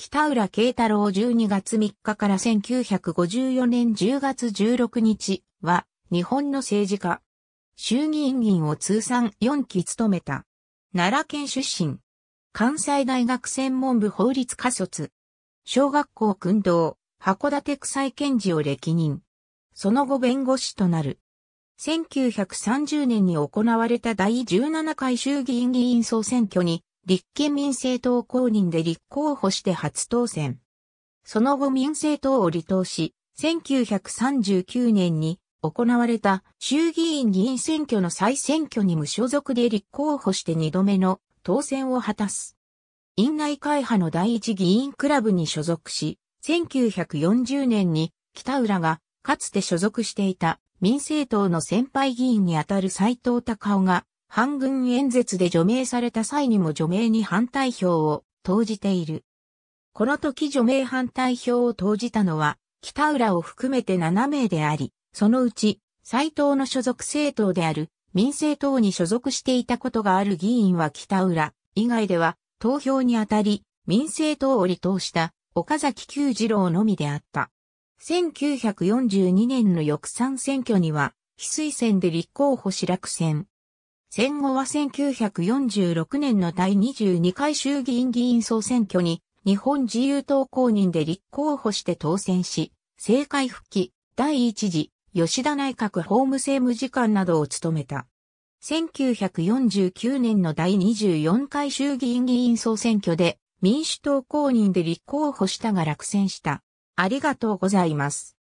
北浦慶太郎12月3日から1954年10月16日は日本の政治家。衆議院議員を通算4期務めた。奈良県出身。関西大学専門部法律科卒。小学校訓導、函館区裁検事を歴任。その後弁護士となる。1930年に行われた第17回衆議院議員総選挙に立憲民政党公認で立候補して初当選。その後民政党を離党し、1939年に行われた衆議院議員選挙の再選挙に無所属で立候補して2度目の当選を果たす。院内会派の第一議員クラブに所属し、1940年に北浦がかつて所属していた民政党の先輩議員にあたる斎藤隆夫が反軍演説で除名された際にも除名に反対票を投じている。この時除名反対票を投じたのは、北浦を含めて7名であり、そのうち、斎藤の所属政党である民政党に所属していたことがある議員は北浦以外では、投票にあたり、民政党を離党した岡崎久次郎のみであった。1942年の翌参選挙には、非推薦で立候補し落選。戦後は1946年の第22回衆議院議員総選挙に日本自由党公認で立候補して当選し、政界復帰、第一次、吉田内閣法務政務次官などを務めた。1949年の第24回衆議院議員総選挙で民主党公認で立候補したが落選した。ありがとうございます。